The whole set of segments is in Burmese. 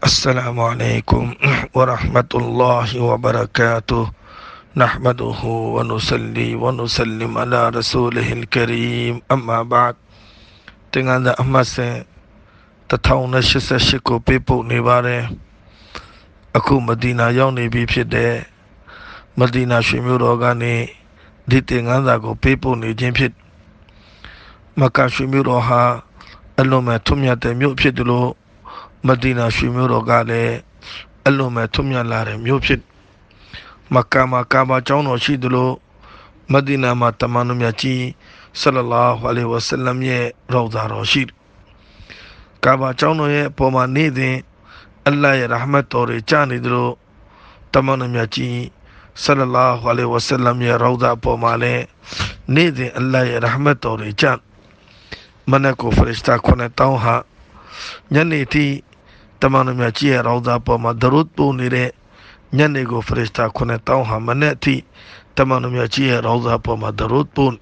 السلام عليكم ورحمة الله وبركاته نحمده ونصلي ونسلم على رسوله الكريم أما بعد တင်္ဂသာအမှတ်စဉ်1088ကို ပေးပို့နေပါတယ်အခုမဒီနာရောက်နေပြီဖြစ်တဲ့မဒီနာရွှေမြို့တော်ကနေဒီတင်္ဂသာကိုပေးပို့နေခြင်းဖြစ်မက္ကာရွှေမြို့တော်ဟာအလွန်မဲ့ထွတ်မြတ်တဲ့မြို့ဖြစ်တယ်လို့မဒီနာရွှေမြို့တော်ကလည်းအလွန်ပဲထွတ်မြတ်လာတဲ့မြို့ဖြစ်မက္ကာမှာကာဘာကျောင်းတော်ရှိသလိုမဒီနာမှာတမန်တော်မြတ်ကြီးဆလလာဟူအလัยဝဆလမ်ရဲ့ရောဇာတော်ရှိကာဘာကျောင်းတော်ရဲ့အပေါ်မှာနေ့စဉ်အလ္လာဟ်ရဲ့ရဟမတ်တော်တွေကြာနေသလိုတမန်တော်မြတ်ကြီးဆလလာဟူအလัยဝဆလမ်ရဲ့ရောဇာအပေါ်မှာလည်းနေ့စဉ်အလ္လာဟ်ရဲ့ရဟမတ်တော်တွေကြာမနက်ကိုဖရစ်တာ9တောင်းဟာညနေထိတမန်တော်များကြည်ရအောင်သာပေါ်မှာဒရုတ်ပို့နေတဲ့ညနေကို ဖရစ်တာခုနှစ်တောင်းဟာမနေ့အထိတမန်တော်များကြည်ရအောင်သာပေါ်မှာဒရုတ်ပို့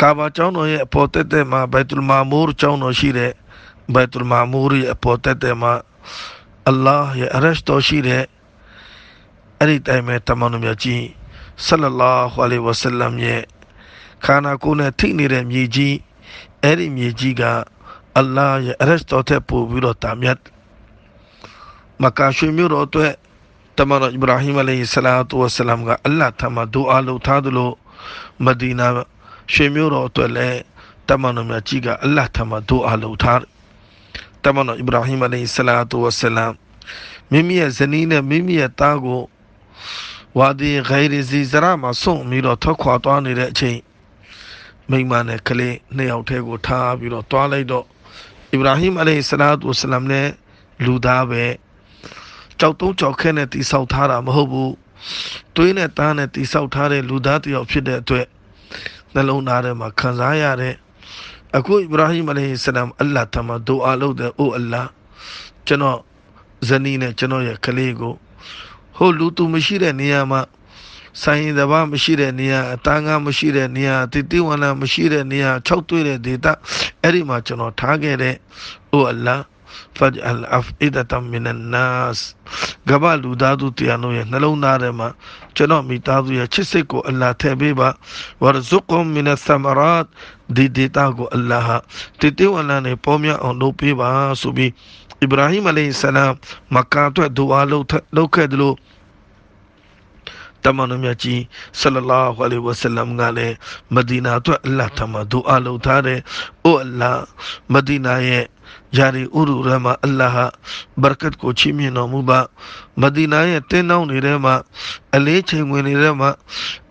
ကာဘာကျောင်းတော်ရဲ့အပေါ်တက်တက်မှာဘိုက်တူလ်မာမူရ်ကျောင်းတော်ရှိတဲ့ဘိုက်တူလ်မာမူရ်ရဲ့အပေါ်တက်တက်မှာအလ္လာဟ်ရဲ့အရရှ်တော်ရှိတဲ့အဲ့ဒီတိုင်းပဲတမန်တော်များကြီးဆလလာဟူအလိုင်းဝဆလမ်ရဲ့ခန္ဓာကိုယ်နဲ့ထိနေတဲ့မြေကြီးအဲ့ဒီမြေကြီးကအလ္လာဟ်ရဲ့အရက်တော်ထက်ပို့ပြီးတော့တာမြတ်မကာရွှေမြို့တော်အတွက်တမန်တော်အစ္စရာဟိမ်အလိုင်ဆလာတူဝဆလမ်ကအလ္လာဟ်ထံမှာဒူအာလုပ်ထားသလိုမဒီနာရွှေမြို့တော်အတွက်လည်းတမန်တော်မြတ်ကြီးကအလ္လာဟ်ထံမှာဒူအာလုပ်ထားတမန်တော်အစ္စရာဟိမ်အလိုင်ဆလာတူဝဆလမ်မိမိရဲ့ဇနီးနဲ့မိမိရဲ့သားကိုဝါဒီဂိုင်ရီဇီဇရာမှာဆုံပြီးတော့ထွက်ခွာသွားနေတဲ့အချိန်မိမနဲ့ကလေးနှစ်ယောက်တည်းကိုထားပြီးတော့တွားလိုက်တော့အစ္စရာဟိမ်အလัยဆလာတုဆလမ်လည်းလူသားပဲကြောက်တုံးကြောက်ခဲနဲ့တိဆောက်ထားတာမဟုတ်ဘူးသွေးနဲ့သားနဲ့တိဆောက်ထားတဲ့လူသားတယောက်ဖြစ်တဲ့အတွက်နှလုံးသားထဲမှာခံစားရတဲ့အခုအစ္စရာဟိမ်အလัยဆလမ်အလ္လာဟ်ထမဒူအာလုပ်တဲ့အိုအလ္လာဟ်ကျွန်တော်ဇနီးနဲ့ကျွန်တော်ရဲ့ကလေးကိုဟိုလူသူမရှိတဲ့နေရာမှာဆိုင်ရင်တဘာမရှိတဲ့နေရာအတန်းကားမရှိတဲ့နေရာတိတိဝန္ဒမရှိတဲ့နေရာ၆တွေ့တဲ့ဒေသအဲ့ဒီမှာကျွန်တော်ထားခဲ့တဲ့ဟိုအလ္လာဖတ်အလ်အဖ်အီဒတမ်မင်န်နာစ်ကဘာလူသားသူတရားတို့ရဲ့နှလုံးသားထဲမှာကျွန်တော်မိသားစုရဲ့ချစ်စိတ်ကိုအလ္လာထည့်ပေးပါဝရဇုကွမ်မင်သမရာတ်ဒီဒေတာကိုအလ္လာဟတိတိဝန္ဒနဲ့ပေါ်မြအောင်လုပ်ပေးပါဆိုပြီးအစ္စရာဟိမ်အလိုင်ဆလမ်မက္ကာအတွက်ဒူအာလုပ်လုပ်ခဲ့တယ်လို့ तमानुम्याची सल्लल्लाहु अलैहि वसल्लम गाले मदीना तो अल्लाह तमा दुआ उतारे ओ अल्लाह मदीना ये जारी उरु रहमा अल्लाह बरकत को छिमी नोमुबा मदीना ये ते नौ नि रहमा अले छेंगवे नि रहमा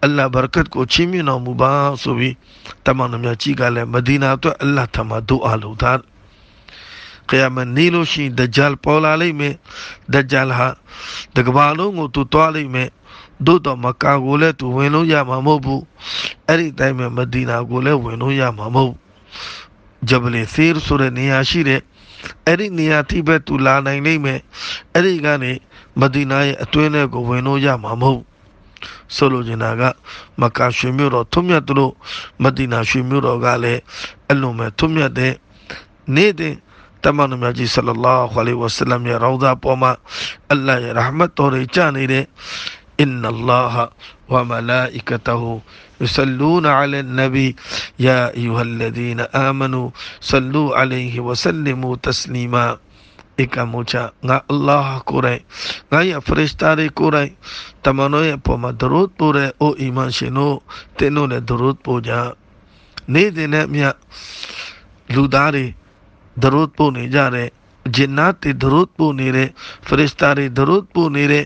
अल्लाह बरकत को छिमी नोमुबा सुबी तमानुम्याची गाले मदीना तो अल्लाह तमा दुआ उतार क़याम नीलोशी दज्जाल पौलालई में दज्जाल हा दगबालों तू तौलई में သို့တော့မကာကိုလည်းသူဝင်လို့ရမှာမဟုတ်ဘူးအဲ့ဒီတိုင်းမှာမဒီနာကိုလည်းဝင်လို့ရမှာမဟုတ်ဂျဘလီသီရ်ဆိုတဲ့နေရာရှိတဲ့အဲ့ဒီနေရာတိဘက်သူလာနိုင်လိမ့်မယ်အဲ့ဒီကနေမဒီနာရဲ့အတွင်းထဲကိုဝင်လို့ရမှာမဟုတ်ဆိုလိုချင်တာကမကာရွှေမြို့တော်ထွတ်မြတ်သလိုမဒီနာရွှေမြို့တော်ကလည်းအလွန်ပဲထွတ်မြတ်တဲ့နေ့တဲ့တမန်တော်မြတ်ကြီးဆလ္လာလဟ်အလိုင်းဝါဆလမ်ရဲ့ရောဒါပေါ်မှာအလ္လာဟ်ရဲ့ရဟမတ်တော်တွေကြနေတဲ့ إن الله وملائكته يصلون على النبي يا أيها الذين آمنوا صلوا عليه وسلموا تسليما ဧကမုချငါအလ္လာဟ်ကိုယ်တိုင်ငါရဲ့ဖရစ်တာတွေကိုယ်တိုင်တမန်တော်ရဲ့အပေါ်မှာဒရုတ်ပို့တဲ့အိုအီမန်ရှင်တို့တင်းတို့လည်းဒရုတ်ပို့ကြနေ့စဉ်နဲ့မြတ်လူသားတွေဒရုတ်ပို့နေကြတဲ့ဂျင်နာတွေဒရုတ်ပို့နေတဲ့ဖရစ်တာတွေဒရုတ်ပို့နေတဲ့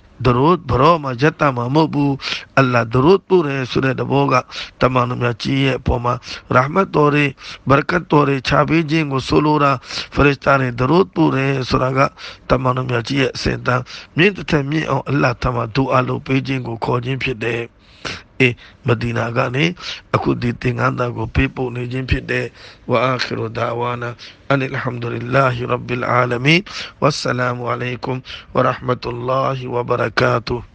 တို့ဘရောမှာရက်တာမှာမဟုတ်ဘူးအလ္လာတို့တို့ရဲဆိုတဲ့တဘောကတမန်တော်များကြီးရဲ့အပေါ်မှာရာဟမတ်တော်ရဲ့ဘာရကတ်တော်ရဲ့ခြာပေးခြင်းကိုဆိုလိုတာဖရစ်တာရဲ့တို့တို့ရဲဆိုတာကတမန်တော်များကြီးရဲ့အစဉ်တန်းမြင့်တစ်ထက်မြင့်အောင်အလ္လာထံမှာဒူအာလုပ်ပေးခြင်းကိုခေါ်ခြင်းဖြစ်တယ်အေးမဒီနာကနေအခုဒီသင်္ကန်းသားကိုပေးပို့နေခြင်းဖြစ်တဲ့ဝါအာခီရူဒါဝါနာအန်အလ်ဟမ်ဒူလ illah ရဘ်အလ်အာလမီဝဆလာမ်အလိုင်ကွမ်ဝရဟမတူလာဟီဝဘရကာတူ